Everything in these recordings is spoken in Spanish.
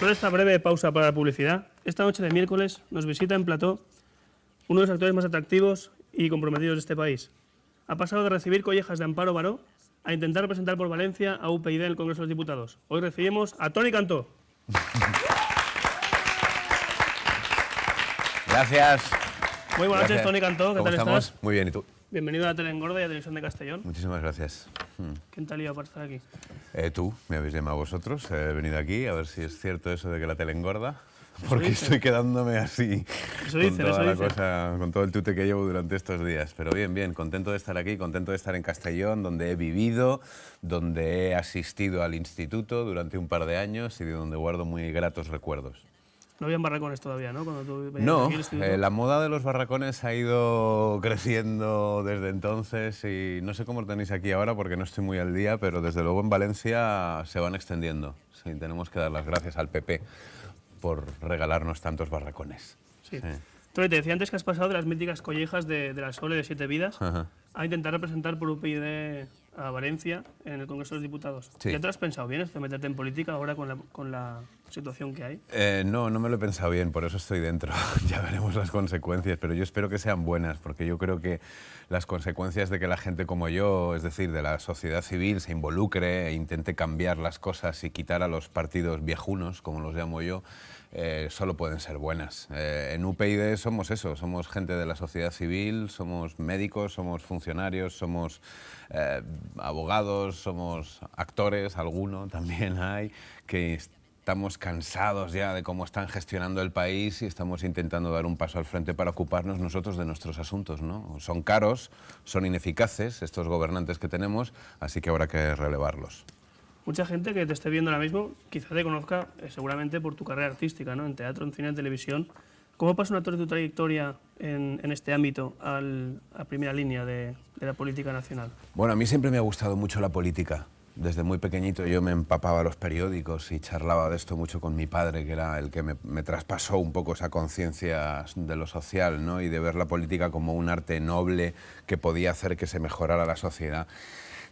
Con esta breve pausa para la publicidad, esta noche de miércoles nos visita en plató uno de los actores más atractivos y comprometidos de este país. Ha pasado de recibir collejas de Amparo Baró a intentar representar por Valencia a UPyD en el Congreso de los Diputados. Hoy recibimos a Tony Cantó. Gracias. Muy buenas noches, Tony Cantó. ¿Qué ¿Cómo tal estamos? estás? Muy bien, ¿y tú? Bienvenido a la Tele y a Televisión de Castellón. Muchísimas gracias te tal iba para estar aquí? Eh, tú, me habéis llamado vosotros, he venido aquí a ver si es cierto eso de que la tele engorda. Porque estoy quedándome así eso con, dice, toda la cosa, con todo el tute que llevo durante estos días. Pero bien, bien, contento de estar aquí, contento de estar en Castellón, donde he vivido, donde he asistido al instituto durante un par de años y de donde guardo muy gratos recuerdos. No habían barracones todavía, ¿no? Cuando no, eh, la moda de los barracones ha ido creciendo desde entonces y no sé cómo tenéis aquí ahora porque no estoy muy al día, pero desde luego en Valencia se van extendiendo. Sí, tenemos que dar las gracias al PP por regalarnos tantos barracones. Sí. te decía antes que has pasado de las míticas collejas de, de la Sole de Siete Vidas a intentar representar por de a Valencia en el Congreso de los Diputados. ¿Ya te has pensado bien esto de meterte en política ahora con la, situación que hay? Eh, no, no me lo he pensado bien, por eso estoy dentro. ya veremos las consecuencias, pero yo espero que sean buenas, porque yo creo que las consecuencias de que la gente como yo, es decir, de la sociedad civil, se involucre e intente cambiar las cosas y quitar a los partidos viejunos, como los llamo yo, eh, solo pueden ser buenas. Eh, en UPyD somos eso, somos gente de la sociedad civil, somos médicos, somos funcionarios, somos eh, abogados, somos actores, alguno también hay, que estamos cansados ya de cómo están gestionando el país y estamos intentando dar un paso al frente para ocuparnos nosotros de nuestros asuntos. ¿no? Son caros, son ineficaces estos gobernantes que tenemos, así que habrá que relevarlos. Mucha gente que te esté viendo ahora mismo quizá te conozca eh, seguramente por tu carrera artística, ¿no? En teatro, en cine, en televisión. ¿Cómo pasa un actor de tu trayectoria en, este ámbito a primera línea de la política nacional? Bueno, a mí siempre me ha gustado mucho la política desde muy pequeñito yo me empapaba los periódicos y charlaba de esto mucho con mi padre, que era el que me, traspasó un poco esa conciencia de lo social y de ver la política como un arte noble que podía hacer que se mejorara la sociedad.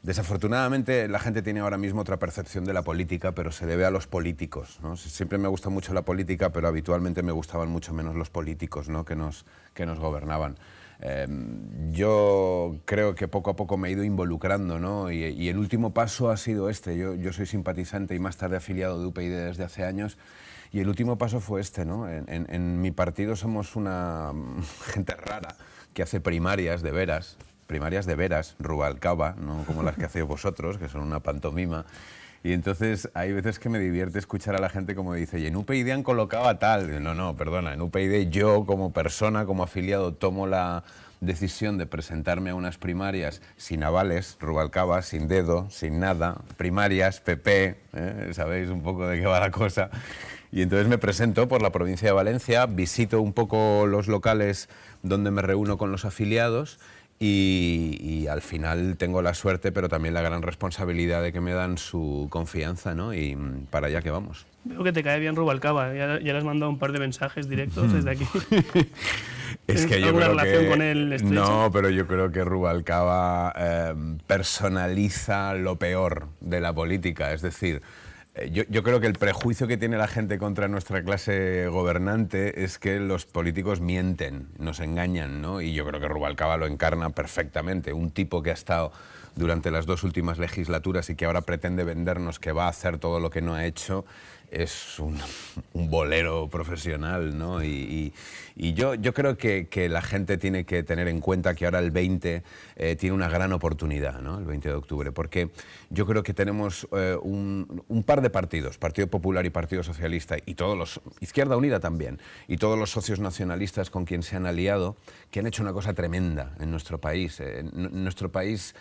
Desafortunadamente la gente tiene ahora mismo otra percepción de la política, pero se debe a los políticos. Siempre me gusta mucho la política, pero habitualmente me gustaban mucho menos los políticos que nos gobernaban. Em, yo creo que poco a poco me he ido involucrando, ¿no? Y, el último paso ha sido este. Yo, yo, soy simpatizante y más tarde afiliado de UPyD desde hace años. Y el último paso fue este, ¿no? En, en mi partido somos una gente rara que hace primarias de veras, primarias de veras, Rubalcaba, no como las que hacéis vosotros, que son una pantomima. Y entonces hay veces que me divierte escuchar a la gente como dice, y en UPyD han colocado a tal. no, no, perdona, en UPyD yo como persona, como afiliado, tomo la decisión de presentarme a unas primarias sin avales, Rubalcaba, sin dedo, sin nada, primarias, PP, ¿eh? sabéis un poco de qué va la cosa. Y entonces me presento por la provincia de Valencia, visito un poco los locales donde me reúno con los afiliados y, al final tengo la suerte, pero también la gran responsabilidad de que me dan su confianza, ¿no? Y mm, para allá que vamos. Creo que te cae bien Rubalcaba, ya, le has mandado un par de mensajes directos desde aquí. es que yo creo relación con él No, pero yo creo que Rubalcaba eh, personaliza lo peor de la política, es decir... Eh, yo, creo que el prejuicio que tiene la gente contra nuestra clase gobernante es que los políticos mienten, nos engañan, ¿no? Y yo creo que Rubalcaba lo encarna perfectamente. Un tipo que ha estado durante las dos últimas legislaturas y que ahora pretende vendernos que va a hacer todo lo que no ha hecho, es un, bolero profesional, ¿no? Y, yo, yo creo que, la gente tiene que tener en cuenta que ahora el 20 eh, tiene una gran oportunidad, ¿no? El 20 de octubre, porque yo creo que tenemos eh, un, par de partidos, Partido Popular y Partido Socialista, y todos los, Izquierda Unida también, y todos los socios nacionalistas con quien se han aliado, que han hecho una cosa tremenda en nuestro país. Eh, nuestro país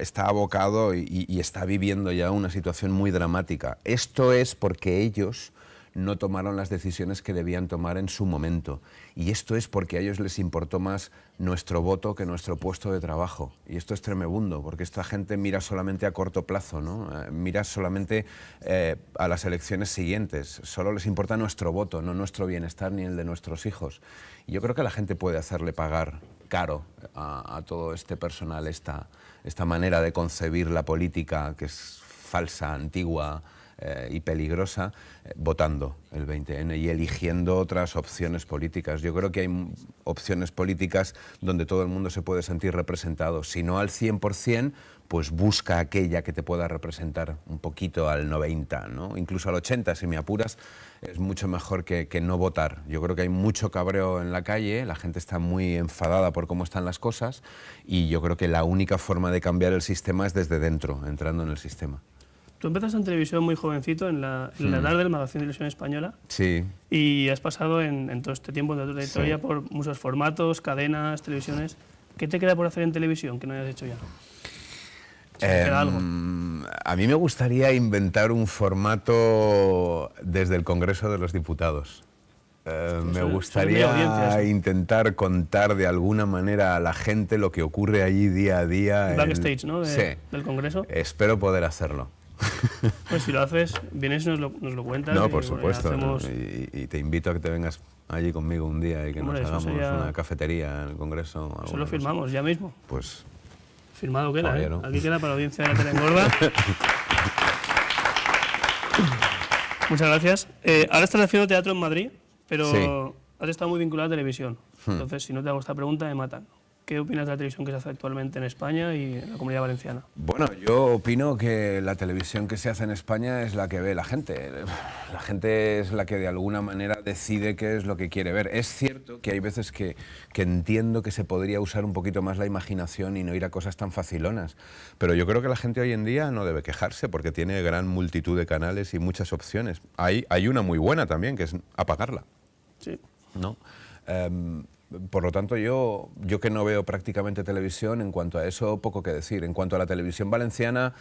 está abocado y, y está viviendo ya una situación muy dramática. Esto es porque que ellos no tomaron las decisiones que debían tomar en su momento. Y esto es porque a ellos les importó más nuestro voto que nuestro puesto de trabajo. Y esto es tremebundo, porque esta gente mira solamente a corto plazo, ¿no? Eh, mira solamente eh, a las elecciones siguientes. Solo les importa nuestro voto, no nuestro bienestar ni el de nuestros hijos. Y yo creo que la gente puede hacerle pagar caro a, todo este personal esta, esta manera de concebir la política que es falsa, antigua, eh, y peligrosa eh, votando el 20N y eligiendo otras opciones políticas. Yo creo que hay opciones políticas donde todo el mundo se puede sentir representado, si no al 100%, pues busca aquella que te pueda representar un poquito al 90, ¿no? incluso al 80, si me apuras, es mucho mejor que, no votar. Yo creo que hay mucho cabreo en la calle, la gente está muy enfadada por cómo están las cosas y yo creo que la única forma de cambiar el sistema es desde dentro, entrando en el sistema. Tú empezaste en televisión muy jovencito, en la, en la hmm. del Magazine de Televisión Española. Sí. Y has pasado en, todo este tiempo, de tu trayectoria, por muchos formatos, cadenas, televisiones. ¿Qué te queda por hacer en televisión que no hayas hecho ya? Eh, algo? Em, a mí me gustaría inventar un formato desde el Congreso de los Diputados. Eh, me gustaría intentar contar de alguna manera a la gente lo que ocurre allí día a día. Backstage, ¿no? sí. Del Congreso. Espero poder hacerlo. Pues si lo haces, vienes y nos lo, nos cuentas. No, por eh, supuesto. y, te invito a que te vengas allí conmigo un día y que nos hagamos una cafetería en el Congreso. Eso lo firmamos ya mismo. Pues. Firmado queda, ¿eh? Aquí queda para la audiencia de la Gorba. Muchas gracias. Eh, ahora estás haciendo teatro en Madrid, pero has estado muy vinculado a televisión. Hmm. Entonces, si no te hago esta pregunta, me matan. ¿Qué opinas de la televisión que se hace actualmente en España y en la comunidad valenciana? Bueno, yo opino que la televisión que se hace en España es la que ve la gente. La gente es la que de alguna manera decide qué es lo que quiere ver. Es cierto que hay veces que, que entiendo que se podría usar un poquito más la imaginación y no ir a cosas tan facilonas. Pero yo creo que la gente hoy en día no debe quejarse porque tiene gran multitud de canales y muchas opciones. Hay, hay una muy buena también, que es apagarla. Sí. ¿No? Em, por lo tanto, yo, yo que no veo prácticamente televisión, en cuanto a eso, poco que decir. En cuanto a la televisión valenciana,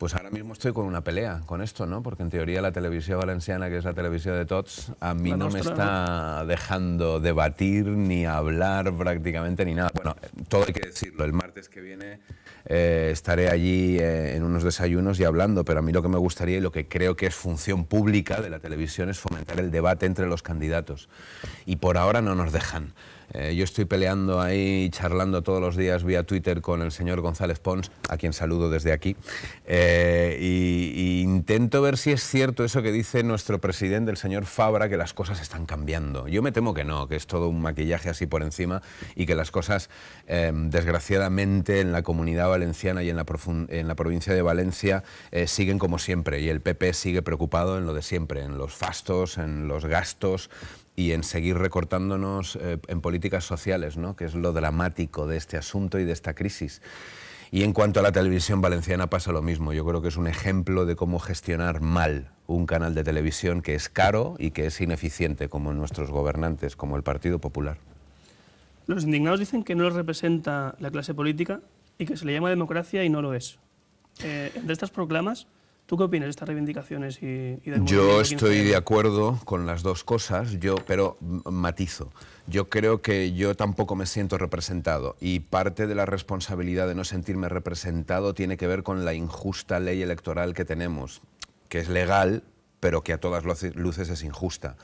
pues ahora mismo estoy con una pelea con esto, ¿no? Porque en teoría la televisión valenciana, que es la televisión de tots, a mí no me está dejando debatir ni hablar prácticamente ni nada. Bueno, todo hay que decirlo. El martes que viene eh, estaré allí eh, en unos desayunos y hablando, pero a mí lo que me gustaría y lo que creo que es función pública de la televisión es fomentar el debate entre los candidatos. Y por ahora no nos dejan. Eh, yo estoy peleando ahí, charlando todos los días vía Twitter con el señor González Pons, a quien saludo desde aquí, eh, y, intento ver si es cierto eso que dice nuestro presidente, el señor Fabra, que las cosas están cambiando. Yo me temo que no, que es todo un maquillaje así por encima y que las cosas, eh, desgraciadamente, en la comunidad valenciana y en la, en la provincia de Valencia eh, siguen como siempre y el PP sigue preocupado en lo de siempre, en los fastos, en los gastos, y en seguir recortándonos eh, en políticas sociales, que es lo dramático de este asunto y de esta crisis. Y en cuanto a la televisión valenciana pasa lo mismo. Yo creo que es un ejemplo de cómo gestionar mal un canal de televisión que es caro y que es ineficiente, como nuestros gobernantes, como el Partido Popular. Los indignados dicen que no los representa la clase política y que se le llama democracia y no lo es. de eh, estas proclamas, ¿Tú qué opinas de estas reivindicaciones y, y del Yo estoy de acuerdo con las dos cosas, yo, pero matizo. Yo creo que yo tampoco me siento representado y parte de la responsabilidad de no sentirme representado tiene que ver con la injusta ley electoral que tenemos, que es legal, pero que a todas luces es injusta.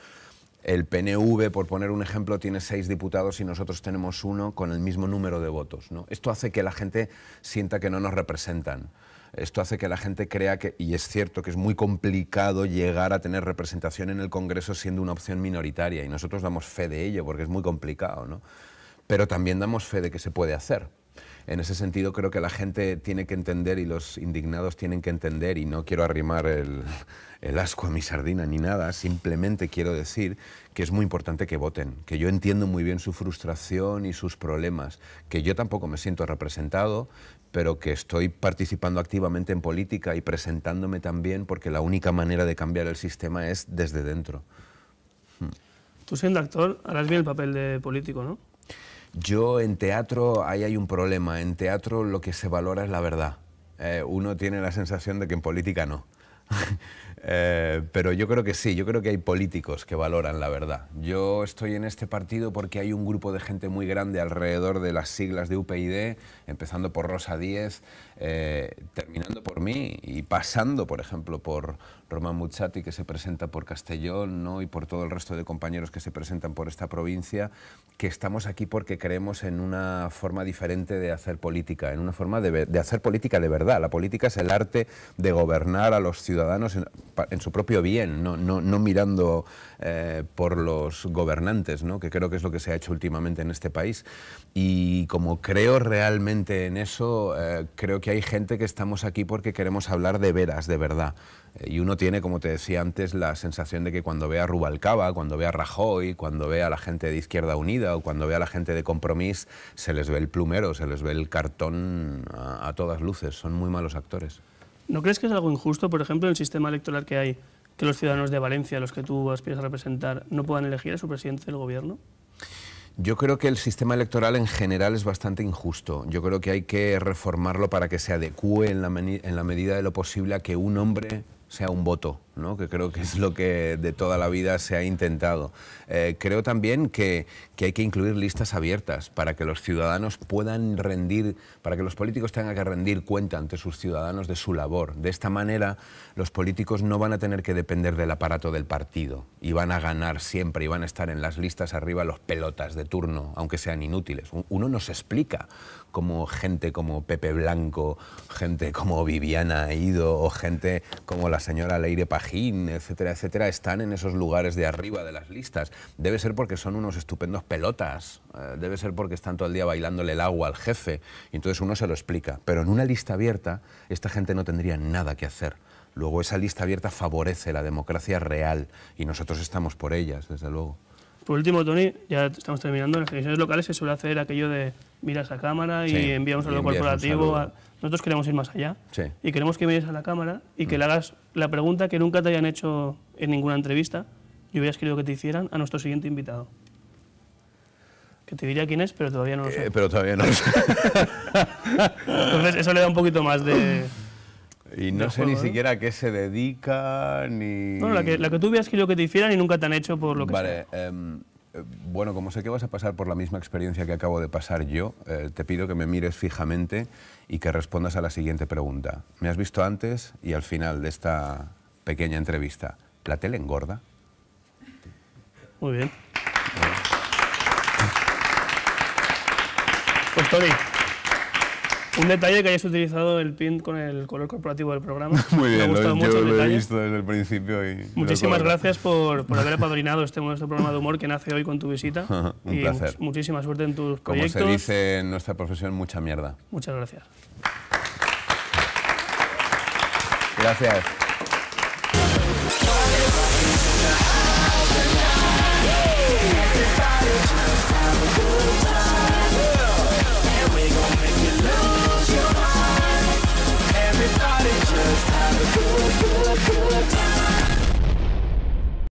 El PNV, por poner un ejemplo, tiene seis diputados y nosotros tenemos uno con el mismo número de votos. Esto hace que la gente sienta que no nos representan. Esto hace que la gente crea que, y es cierto que es muy complicado llegar a tener representación en el Congreso siendo una opción minoritaria, y nosotros damos fe de ello porque es muy complicado, ¿no? Pero también damos fe de que se puede hacer. En ese sentido creo que la gente tiene que entender y los indignados tienen que entender, y no quiero arrimar el, el, asco a mi sardina ni nada, simplemente quiero decir que es muy importante que voten, que yo entiendo muy bien su frustración y sus problemas, que yo tampoco me siento representado, pero que estoy participando activamente en política y presentándome también porque la única manera de cambiar el sistema es desde dentro. Hmm. Tú siendo actor harás bien el papel de político, ¿no? Yo en teatro, ahí hay un problema. En teatro lo que se valora es la verdad. Eh, uno tiene la sensación de que en política no. Eh, pero yo creo que sí, yo creo que hay políticos que valoran la verdad. Yo estoy en este partido porque hay un grupo de gente muy grande alrededor de las siglas de UPyD, empezando por Rosa Díez, eh, terminando por mí y pasando, por ejemplo, por Román Muzzati que se presenta por Castellón, ¿no? y por todo el resto de compañeros que se presentan por esta provincia, que estamos aquí porque creemos en una forma diferente de hacer política, en una forma de, hacer política de verdad. La política es el arte de gobernar a los ciudadanos en, su propio bien, no, no, mirando eh, por los gobernantes, ¿no? que creo que es lo que se ha hecho últimamente en este país. Y como creo realmente en eso, eh, creo que hay gente que estamos aquí porque queremos hablar de veras, de verdad. Eh, y uno tiene, como te decía antes, la sensación de que cuando ve a Rubalcaba, cuando ve a Rajoy, cuando ve a la gente de Izquierda Unida o cuando ve a la gente de Compromís, se les ve el plumero, se les ve el cartón a, todas luces. Son muy malos actores. ¿No crees que es algo injusto, por ejemplo, en el sistema electoral que hay, que los ciudadanos de Valencia, los que tú aspiras a representar, no puedan elegir a su presidente del gobierno? Yo creo que el sistema electoral en general es bastante injusto. Yo creo que hay que reformarlo para que se adecue en la medida de lo posible a que un hombre sea un voto que creo que es lo que de toda la vida se ha intentado. Eh, creo también que, hay que incluir listas abiertas para que los ciudadanos puedan rendir, para que los políticos tengan que rendir cuenta ante sus ciudadanos de su labor. De esta manera, los políticos no van a tener que depender del aparato del partido y van a ganar siempre y van a estar en las listas arriba los pelotas de turno, aunque sean inútiles. Uno nos explica cómo gente como Pepe Blanco, gente como Viviana Ido o gente como la señora Leire Pajero etcétera, etcétera, están en esos lugares de arriba de las listas. Debe ser porque son unos estupendos pelotas, eh, debe ser porque están todo el día bailándole el agua al jefe, y entonces uno se lo explica. Pero en una lista abierta, esta gente no tendría nada que hacer. Luego esa lista abierta favorece la democracia real y nosotros estamos por ellas, desde luego. Por último, Tony, ya estamos terminando. En las elecciones locales se suele hacer aquello de miras a cámara y enviamos un saludo corporativo. Nosotros queremos ir más allá y queremos que mires a la cámara y que mm. le hagas la pregunta que nunca te hayan hecho en ninguna entrevista y hubieras querido que te hicieran a nuestro siguiente invitado. Que te diría quién es, pero todavía no lo sé. Eh, pero todavía no lo sé. Entonces eso le da un poquito más de... Y no sé ni siquiera a qué se dedica, ni... No, la que, la que tú hubieras querido que te hicieran y nunca te han hecho por lo que vale, em, eh, bueno, como sé que vas a pasar por la misma experiencia que acabo de pasar yo, eh, te pido que me mires fijamente y que respondas a la siguiente pregunta. Me has visto antes y al final de esta pequeña entrevista. ¿La engorda? Muy bien. Pues un detalle que hayas utilizado el pin con el color corporativo del programa. Muy bien, Me ha lo, mucho yo el lo he visto desde el principio. muchísimas gracias por, por, haber apadrinado este, nuestro programa de humor que nace hoy con tu visita. un placer. muchísima suerte en tus Como proyectos. Como se dice en nuestra profesión, mucha mierda. Muchas gracias. Gracias. good, good, good, time.